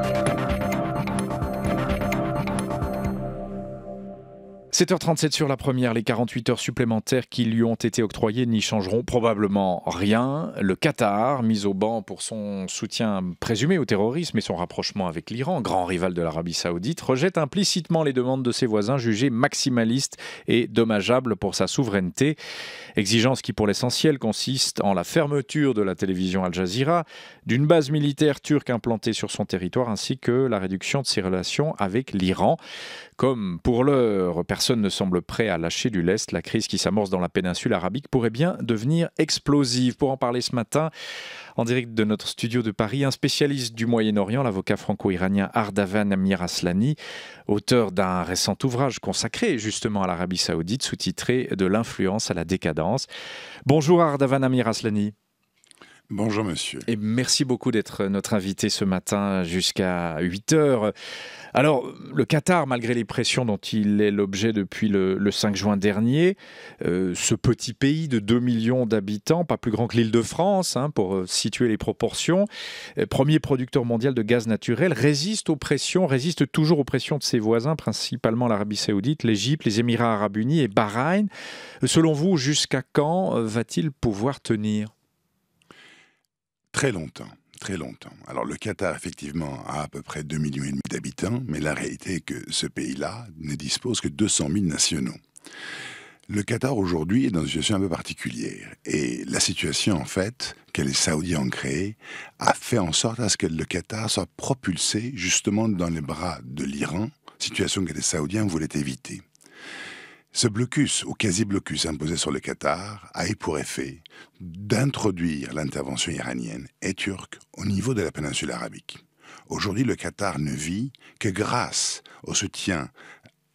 Thank you. 7h37 sur la première, les 48 heures supplémentaires qui lui ont été octroyées n'y changeront probablement rien. Le Qatar, mis au banc pour son soutien présumé au terrorisme et son rapprochement avec l'Iran, grand rival de l'Arabie saoudite, rejette implicitement les demandes de ses voisins jugées maximalistes et dommageables pour sa souveraineté. Exigence qui pour l'essentiel consiste en la fermeture de la télévision Al Jazeera, d'une base militaire turque implantée sur son territoire ainsi que la réduction de ses relations avec l'Iran. Comme pour l'heure, personne ne semble prêt à lâcher du lest, la crise qui s'amorce dans la péninsule arabique pourrait bien devenir explosive. Pour en parler ce matin, en direct de notre studio de Paris, un spécialiste du Moyen-Orient, l'avocat franco-iranien Ardavan Amir Aslani, auteur d'un récent ouvrage consacré justement à l'Arabie saoudite, sous-titré De l'influence à la décadence. Bonjour Ardavan Amir Aslani. Bonjour monsieur. Et merci beaucoup d'être notre invité ce matin jusqu'à 8 heures. Alors, le Qatar, malgré les pressions dont il est l'objet depuis le, 5 juin dernier, euh, ce petit pays de 2 millions d'habitants, pas plus grand que l'île de France, hein, pour euh, situer les proportions, euh, premier producteur mondial de gaz naturel, résiste aux pressions, résiste toujours aux pressions de ses voisins, principalement l'Arabie saoudite, l'Égypte, les Émirats arabes unis et Bahreïn. Selon vous, jusqu'à quand va-t-il pouvoir tenir Très longtemps, très longtemps. Alors le Qatar, effectivement, a à peu près 2,5 millions d'habitants, mais la réalité est que ce pays-là ne dispose que 200 000 nationaux. Le Qatar aujourd'hui est dans une situation un peu particulière. Et la situation, en fait, que les Saoudiens ont créée, a fait en sorte à ce que le Qatar soit propulsé justement dans les bras de l'Iran, situation que les Saoudiens voulaient éviter. Ce blocus, ou quasi-blocus imposé sur le Qatar, a eu pour effet d'introduire l'intervention iranienne et turque au niveau de la péninsule arabique. Aujourd'hui, le Qatar ne vit que grâce au soutien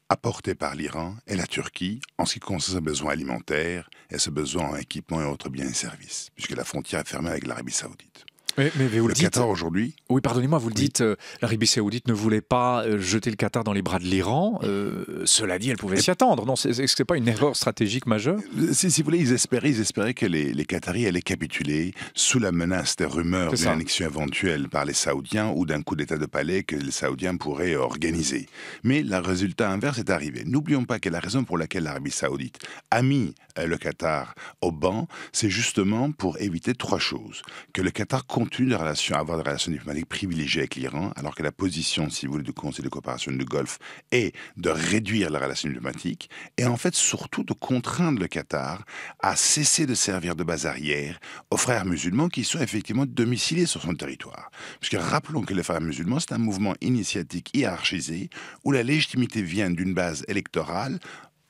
apporté par l'Iran et la Turquie en ce qui concerne ses besoins alimentaires et ses besoins en équipement et autres biens et services, puisque la frontière est fermée avec l'Arabie saoudite. Mais, mais vous le, Qatar aujourd'hui. Oui, pardonnez-moi, vous le dites, euh, l'Arabie Saoudite ne voulait pas euh, jeter le Qatar dans les bras de l'Iran. Euh, cela dit, elle pouvait s'y attendre. Non, c'est ce pas une erreur stratégique majeure si, si, vous voulez, ils espéraient, ils que les, les Qataris allaient capituler sous la menace des rumeurs d'une annexion éventuelle par les Saoudiens ou d'un coup d'État de palais que les Saoudiens pourraient organiser. Mais le résultat inverse est arrivé. N'oublions pas que la raison pour laquelle l'Arabie Saoudite a mis le Qatar au banc, c'est justement pour éviter trois choses. Que le Qatar continue de relation, avoir des relations diplomatiques privilégiées avec l'Iran, alors que la position, si vous voulez, du Conseil de coopération du Golfe est de réduire les relations diplomatiques et en fait surtout de contraindre le Qatar à cesser de servir de base arrière aux frères musulmans qui sont effectivement domiciliés sur son territoire. Puisque rappelons que les frères musulmans, c'est un mouvement initiatique hiérarchisé où la légitimité vient d'une base électorale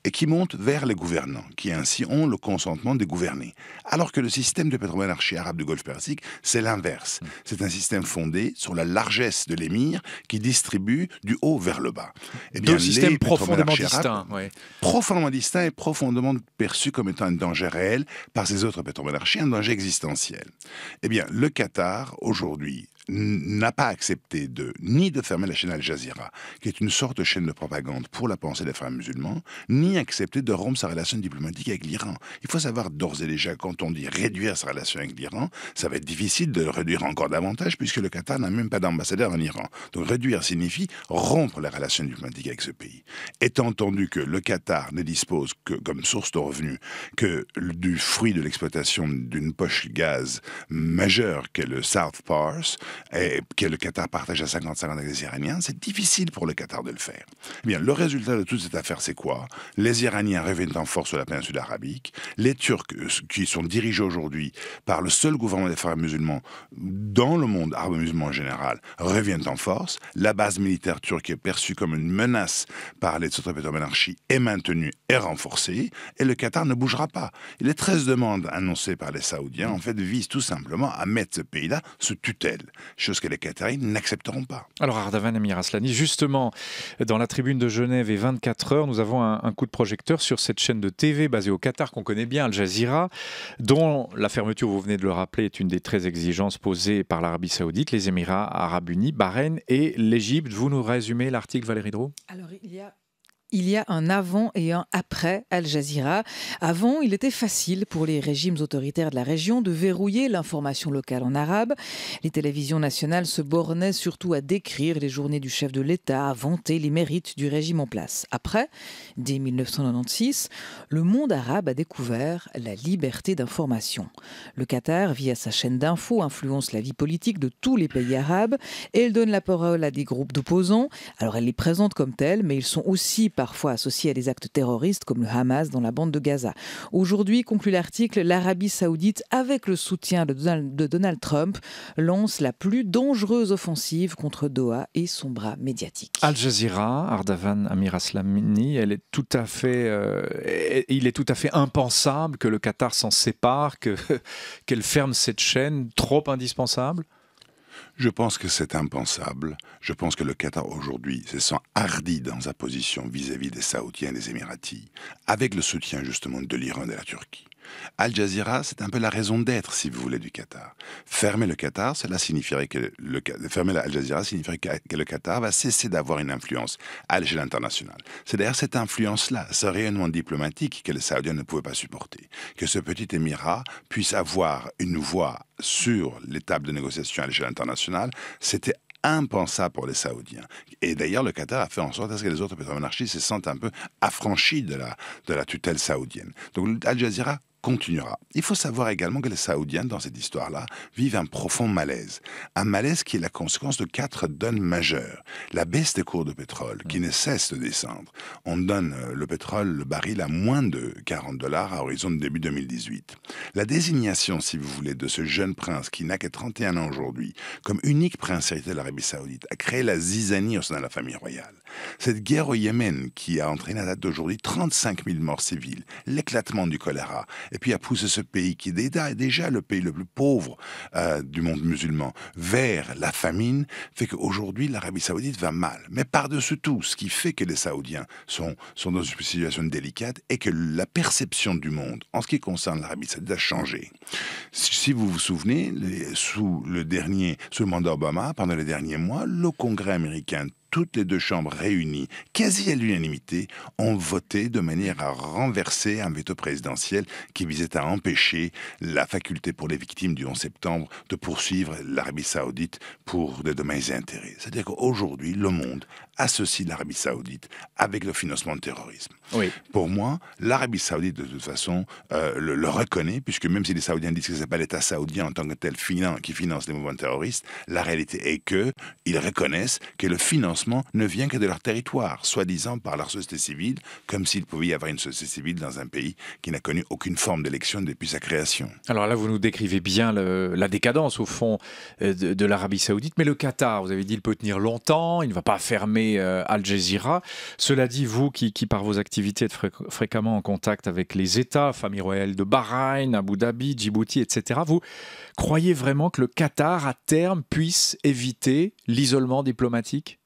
et qui monte vers les gouvernants, qui ainsi ont le consentement des gouvernés. Alors que le système de pétromonarchie arabe du Golfe Persique, c'est l'inverse. Mm. C'est un système fondé sur la largesse de l'émir qui distribue du haut vers le bas. Et eh bien, Deux systèmes profondément distincts. Profondément distincts et profondément perçus comme étant un danger réel par ces autres pétromonarchies, un danger existentiel. Eh bien, le Qatar, aujourd'hui, n'a pas accepté de ni de fermer la chaîne Al Jazeera, qui est une sorte de chaîne de propagande pour la pensée des femmes musulmans, ni accepté de rompre sa relation diplomatique avec l'Iran. Il faut savoir d'ores et déjà, quand on dit réduire sa relation avec l'Iran, ça va être difficile de le réduire encore davantage, puisque le Qatar n'a même pas d'ambassadeur en Iran. Donc réduire signifie rompre la relation diplomatique avec ce pays. Étant entendu que le Qatar ne dispose que comme source de revenus que du fruit de l'exploitation d'une poche gaz majeure qu'est le South Pars, et que le Qatar partage à 50-50 avec les Iraniens, c'est difficile pour le Qatar de le faire. Eh bien, le résultat de toute cette affaire, c'est quoi Les Iraniens reviennent en force sur la péninsule arabique. Les Turcs, euh, qui sont dirigés aujourd'hui par le seul gouvernement des frères musulmans dans le monde arabo-musulman en général, reviennent en force. La base militaire turque est perçue comme une menace par les monarchie est maintenue et renforcée, et le Qatar ne bougera pas. les 13 demandes annoncées par les Saoudiens, en fait, visent tout simplement à mettre ce pays-là sous tutelle chose que les Qataris n'accepteront pas. Alors Ardavan Amir Aslani, justement, dans la tribune de Genève et 24 heures, nous avons un, coup de projecteur sur cette chaîne de TV basée au Qatar qu'on connaît bien, Al Jazeera, dont la fermeture, vous venez de le rappeler, est une des très exigences posées par l'Arabie Saoudite, les Émirats Arabes Unis, Bahreïn et l'Égypte. Vous nous résumez l'article, Valérie Drault il y a un avant et un après Al Jazeera. Avant, il était facile pour les régimes autoritaires de la région de verrouiller l'information locale en arabe. Les télévisions nationales se bornaient surtout à décrire les journées du chef de l'État, à vanter les mérites du régime en place. Après, dès 1996, le monde arabe a découvert la liberté d'information. Le Qatar, via sa chaîne d'infos, influence la vie politique de tous les pays arabes et elle donne la parole à des groupes d'opposants. Alors elle les présente comme tels, mais ils sont aussi par parfois associé à des actes terroristes comme le Hamas dans la bande de Gaza. Aujourd'hui, conclut l'article, l'Arabie saoudite, avec le soutien de Donald Trump, lance la plus dangereuse offensive contre Doha et son bras médiatique. Al Jazeera, Ardavan Amir Aslamini, elle est à euh, il est tout à fait impensable que le Qatar s'en sépare, qu'elle ferme cette chaîne trop indispensable je pense que c'est impensable. Je pense que le Qatar aujourd'hui se sent hardi dans sa position vis-à-vis des Saoudiens et des Émiratis, avec le soutien justement de l'Iran et de la Turquie. Al Jazeera, c'est un peu la raison d'être, si vous voulez, du Qatar. Fermer le Qatar, cela signifierait que le, fermer Al Jazeera signifierait que le Qatar va cesser d'avoir une influence à l'échelle internationale. C'est d'ailleurs cette influence-là, ce rayonnement diplomatique que les Saoudiens ne pouvaient pas supporter. Que ce petit émirat puisse avoir une voix sur les tables de négociation à l'échelle internationale, c'était impensable pour les Saoudiens. Et d'ailleurs, le Qatar a fait en sorte à ce que les autres monarchies se sentent un peu affranchies de la, de la tutelle saoudienne. Donc Al Jazeera continuera. Il faut savoir également que les Saoudiens, dans cette histoire-là, vivent un profond malaise. Un malaise qui est la conséquence de quatre donnes majeures. La baisse des cours de pétrole, qui ne cesse de descendre. On donne euh, le pétrole, le baril, à moins de 40 dollars à horizon de début 2018. La désignation, si vous voulez, de ce jeune prince, qui n'a que 31 ans aujourd'hui, comme unique prince héritier de l'Arabie Saoudite, a créé la zizanie au sein de la famille royale. Cette guerre au Yémen, qui a entraîné à date d'aujourd'hui 35 000 morts civiles, l'éclatement du choléra, et puis à pousser ce pays qui est déjà le pays le plus pauvre euh, du monde musulman vers la famine, fait qu'aujourd'hui l'Arabie saoudite va mal. Mais par-dessus tout, ce qui fait que les Saoudiens sont, sont dans une situation délicate est que la perception du monde en ce qui concerne l'Arabie saoudite a changé. Si vous vous souvenez, sous le dernier, sous mandat Obama, pendant les derniers mois, le Congrès américain toutes les deux chambres réunies, quasi à l'unanimité, ont voté de manière à renverser un veto présidentiel qui visait à empêcher la faculté pour les victimes du 11 septembre de poursuivre l'Arabie saoudite pour des dommages et intérêts. C'est-à-dire qu'aujourd'hui, le monde associe l'Arabie saoudite avec le financement du terrorisme. Oui. Pour moi, l'Arabie saoudite, de toute façon, euh, le, le, reconnaît, puisque même si les Saoudiens disent que ce n'est pas l'État saoudien en tant que tel qui finance les mouvements terroristes, la réalité est qu'ils reconnaissent que le financement ne vient que de leur territoire, soi-disant par leur société civile, comme s'il pouvait y avoir une société civile dans un pays qui n'a connu aucune forme d'élection depuis sa création. Alors là, vous nous décrivez bien la décadence, au fond, euh, de, l'Arabie saoudite. Mais le Qatar, vous avez dit, il peut tenir longtemps, il ne va pas fermer euh, Al Jazeera. Cela dit, vous qui, qui, par vos activités, êtes fréquemment en contact avec les États, famille royale de Bahreïn, Abu Dhabi, Djibouti, etc., vous croyez vraiment que le Qatar, à terme, puisse éviter l'isolement diplomatique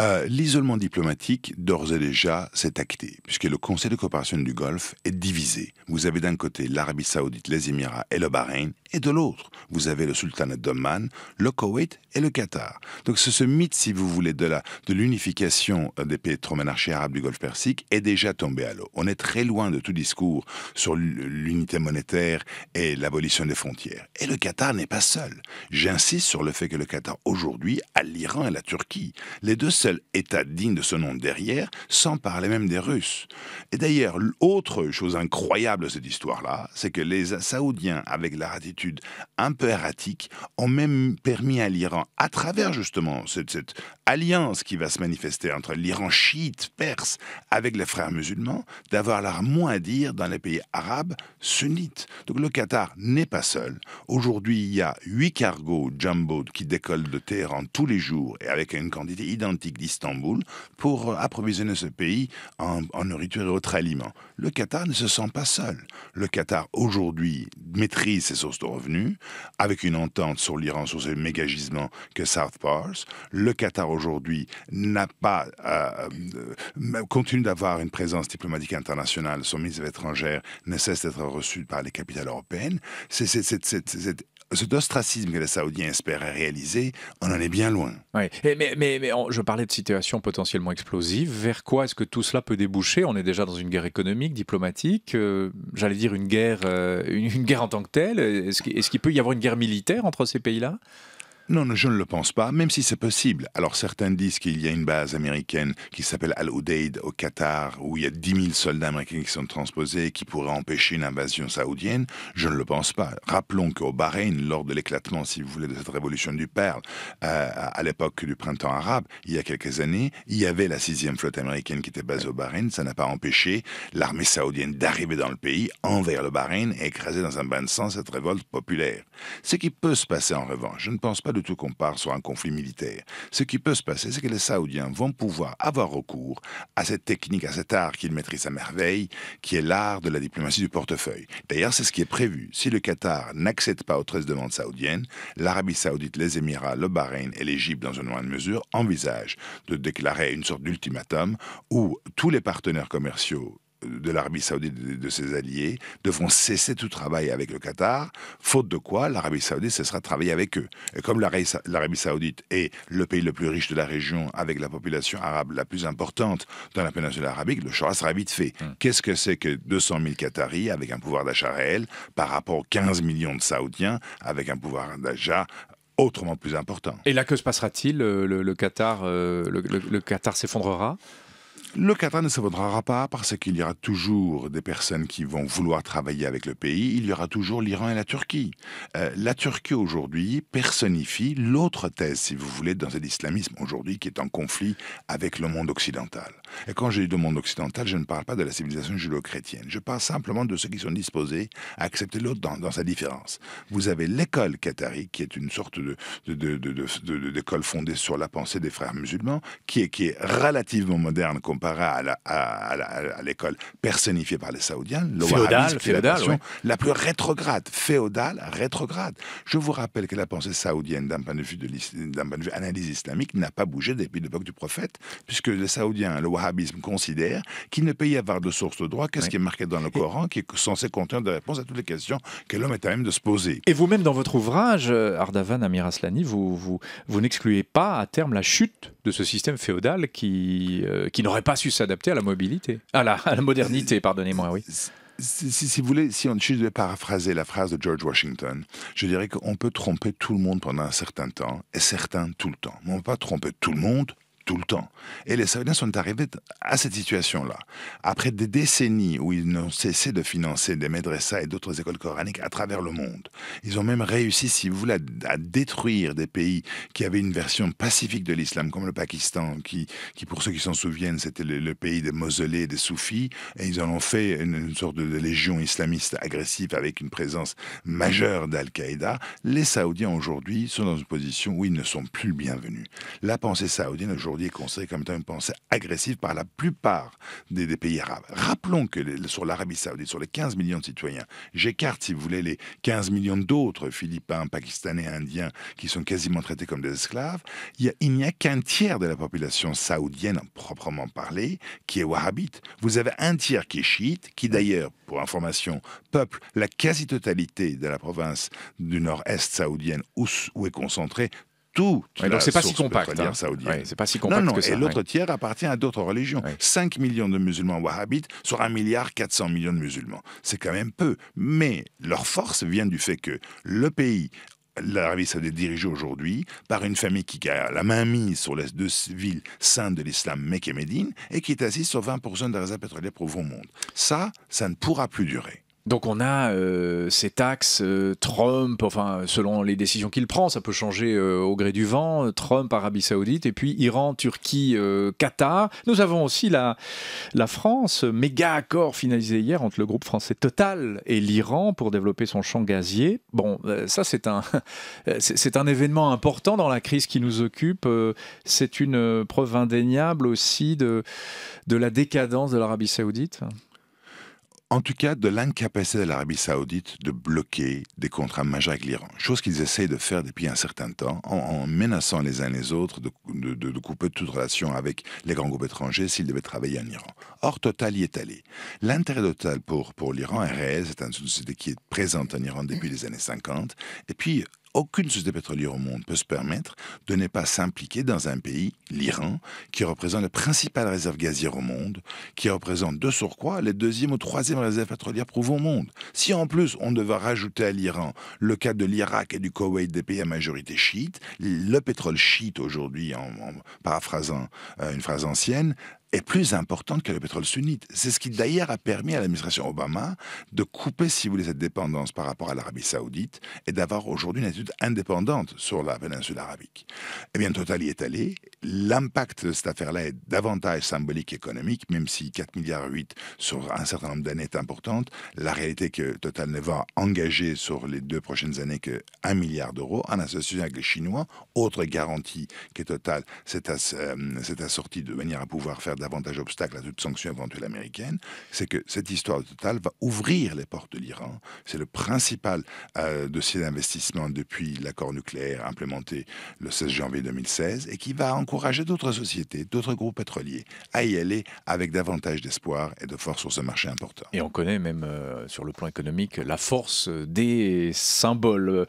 euh, l'isolement diplomatique, d'ores et déjà, s'est acté, puisque le Conseil de coopération du Golfe est divisé. Vous avez d'un côté l'Arabie saoudite, les Émirats et le Bahreïn, et de l'autre, vous avez le Sultanat d'Oman, le Koweït et le Qatar. Donc ce, mythe, si vous voulez, de l'unification de euh, des pétroménarchies arabes du Golfe Persique est déjà tombé à l'eau. On est très loin de tout discours sur l'unité monétaire et l'abolition des frontières. Et le Qatar n'est pas seul. J'insiste sur le fait que le Qatar, aujourd'hui, a l'Iran et la Turquie. Les deux État digne de ce nom derrière, sans parler même des Russes. Et d'ailleurs, l'autre chose incroyable de cette histoire-là, c'est que les Saoudiens, avec leur attitude un peu erratique, ont même permis à l'Iran, à travers justement cette, alliance qui va se manifester entre l'Iran chiite perse avec les frères musulmans, d'avoir leur moins à dire dans les pays arabes sunnites. Donc le Qatar n'est pas seul. Aujourd'hui, il y a huit cargos jumbo qui décollent de Téhéran tous les jours et avec une quantité identique d'Istanbul pour approvisionner ce pays en, nourriture et autres aliments. Le Qatar ne se sent pas seul. Le Qatar, aujourd'hui, maîtrise ses sources de revenus avec une entente sur l'Iran, sur ce méga-gisement que South Pars. Le Qatar, aujourd'hui, n'a pas, euh, euh, continue d'avoir une présence diplomatique internationale. Son ministre des Étrangères ne cesse d'être reçu par les capitales européennes. C'est cet ostracisme que les Saoudiens espèrent réaliser, on en est bien loin. Oui. mais, je parlais de situation potentiellement explosive. Vers quoi est-ce que tout cela peut déboucher On est déjà dans une guerre économique, diplomatique, euh, j'allais dire une guerre, euh, une, guerre en tant que telle. Est-ce qu'il peut y avoir une guerre militaire entre ces pays-là non, je ne le pense pas, même si c'est possible. Alors certains disent qu'il y a une base américaine qui s'appelle Al-Udeid au Qatar, où il y a 10 000 soldats américains qui sont transposés, et qui pourraient empêcher une invasion saoudienne. Je ne le pense pas. Rappelons qu'au Bahreïn, lors de l'éclatement, si vous voulez, de cette révolution du Perle, euh, à l'époque du printemps arabe, il y a quelques années, il y avait la sixième flotte américaine qui était basée au Bahreïn. Ça n'a pas empêché l'armée saoudienne d'arriver dans le pays, envers le Bahreïn, et écraser dans un bain de sang cette révolte populaire. Ce qui peut se passer en revanche, je ne pense pas tout qu'on part sur un conflit militaire. Ce qui peut se passer, c'est que les Saoudiens vont pouvoir avoir recours à cette technique, à cet art qu'ils maîtrisent à merveille, qui est l'art de la diplomatie du portefeuille. D'ailleurs, c'est ce qui est prévu. Si le Qatar n'accède pas aux 13 demandes saoudiennes, l'Arabie saoudite, les Émirats, le Bahreïn et l'Égypte, dans une moindre mesure, envisagent de déclarer une sorte d'ultimatum où tous les partenaires commerciaux de l'Arabie saoudite et de ses alliés devront cesser tout travail avec le Qatar, faute de quoi l'Arabie saoudite cessera de travailler avec eux. Et comme l'Arabie saoudite est le pays le plus riche de la région, avec la population arabe la plus importante dans la péninsule arabique, le choix sera vite fait. Hmm. Qu'est-ce que c'est que 200 000 Qataris avec un pouvoir d'achat réel par rapport aux 15 millions de Saoudiens avec un pouvoir d'achat autrement plus important. Et là, que se passera-t-il euh, le, Qatar, euh, le Qatar s'effondrera le Qatar ne se pas parce qu'il y aura toujours des personnes qui vont vouloir travailler avec le pays. Il y aura toujours l'Iran et la Turquie. Euh, la Turquie aujourd'hui personnifie l'autre thèse, si vous voulez, dans cet islamisme aujourd'hui qui est en conflit avec le monde occidental. Et quand je dis le monde occidental, je ne parle pas de la civilisation judéo-chrétienne. Je parle simplement de ceux qui sont disposés à accepter l'autre dans, sa différence. Vous avez l'école qatari, qui est une sorte d'école de, de, fondée sur la pensée des frères musulmans, qui est, qui est relativement moderne comparé à l'école personnifiée par les Saoudiens, la, la plus rétrograde, féodale, rétrograde. Je vous rappelle que la pensée saoudienne, d'un point de vue de vue analyse islamique, n'a pas bougé depuis l'époque du prophète, puisque les Saoudiens, le wahhabisme, considère qu'il ne peut y avoir de source de droit quest ce qui est marqué dans le Coran, qui est censé contenir des réponses à toutes les questions que l'homme est à même de se poser. Et vous-même, dans votre ouvrage, euh, Ardavan Amir Aslani, vous, vous, n'excluez pas à terme la chute de ce système féodal qui, euh, qui n'aurait pas su s'adapter à la mobilité, à la, modernité, pardonnez-moi, oui. Si, vous voulez, si on, si je devais paraphraser la phrase de George Washington, je dirais qu'on peut tromper tout le monde pendant un certain temps, et certains tout le temps. Mais on ne peut pas tromper tout le monde tout le temps. Et les Saoudiens sont arrivés à cette situation-là. Après des décennies où ils n'ont cessé de financer des madrasas et d'autres écoles coraniques à travers le monde, ils ont même réussi, si vous voulez, à, détruire des pays qui avaient une version pacifique de l'islam, comme le Pakistan, qui, qui pour ceux qui s'en souviennent, c'était le, pays des mausolées, des soufis, et ils en ont fait une, sorte de, de légion islamiste agressive avec une présence majeure d'Al-Qaïda. Les Saoudiens aujourd'hui sont dans une position où ils ne sont plus bienvenus. La pensée saoudienne aujourd'hui aujourd'hui considérée comme une pensée agressive par la plupart des, pays arabes. Rappelons que sur l'Arabie saoudite, sur les 15 millions de citoyens, j'écarte, si vous voulez, les 15 millions d'autres Philippins, Pakistanais, Indiens, qui sont quasiment traités comme des esclaves, il n'y a, qu'un tiers de la population saoudienne, proprement parlée, qui est wahhabite. Vous avez un tiers qui est chiite, qui d'ailleurs, pour information, peuple la quasi-totalité de la province du nord-est saoudienne où, où est concentrée tout. donc c'est pas, si compact, hein. pas si et l'autre tiers appartient à d'autres religions. 5 millions de musulmans wahhabites sur 1 milliard 400 millions de musulmans. C'est quand même peu. Mais leur force vient du fait que le pays l'Arabie saoudite dirigé aujourd'hui par une famille qui a la main mise sur les deux villes saintes de l'islam, Mecque et Médine, et qui est assise sur 20% des réserves pétrolières pour au monde. Ça, ça ne pourra plus durer. Donc on a euh, ces taxes, euh, Trump, enfin selon les décisions qu'il prend, ça peut changer euh, au gré du vent, Trump, Arabie Saoudite, et puis Iran, Turquie, Qatar. Nous avons aussi la, France, méga accord finalisé hier entre le groupe français Total et l'Iran pour développer son champ gazier. Bon, ça c'est un, événement important dans la crise qui nous occupe. c'est une preuve indéniable aussi de la décadence de l'Arabie Saoudite en tout cas de l'incapacité de l'Arabie saoudite de bloquer des contrats majeurs avec l'Iran. Chose qu'ils essayent de faire depuis un certain temps, en, menaçant les uns les autres de, couper toute relation avec les grands groupes étrangers s'ils devaient travailler en Iran. Or, Total y est allé. L'intérêt total pour, pour l'Iran est réel, c'est une société qui est présente en Iran depuis les années 50, et puis aucune société pétrolière au monde ne peut se permettre de ne pas s'impliquer dans un pays, l'Iran, qui représente la principale réserve gazière au monde, qui représente de surcroît les deuxièmes ou troisième réserves pétrolières prouvées au monde. Si en plus on devait rajouter à l'Iran le cas de l'Irak et du Koweït, des pays à majorité chiite, le pétrole chiite aujourd'hui, en, paraphrasant euh, une phrase ancienne, est plus importante que le pétrole sunnite. C'est ce qui d'ailleurs a permis à l'administration Obama de couper, si vous voulez, cette dépendance par rapport à l'Arabie saoudite et d'avoir aujourd'hui une étude indépendante sur la péninsule arabique. Eh bien, Total y est allé. L'impact de cette affaire-là est davantage symbolique et économique, même si 4 milliards 8 sur un certain nombre d'années est importante. La réalité que Total ne va engager sur les deux prochaines années que 1 milliard d'euros en association avec les Chinois. Autre garantie que Total s'est euh, assortie de manière à pouvoir faire davantage l'avantage obstacle à toute sanction éventuelle américaine, c'est que cette histoire totale va ouvrir les portes de l'Iran. C'est le principal euh, dossier d'investissement depuis l'accord nucléaire implémenté le 16 janvier 2016 et qui va encourager d'autres sociétés, d'autres groupes pétroliers à y aller avec davantage d'espoir et de force sur ce marché important. Et on connaît même euh, sur le plan économique la force des symboles.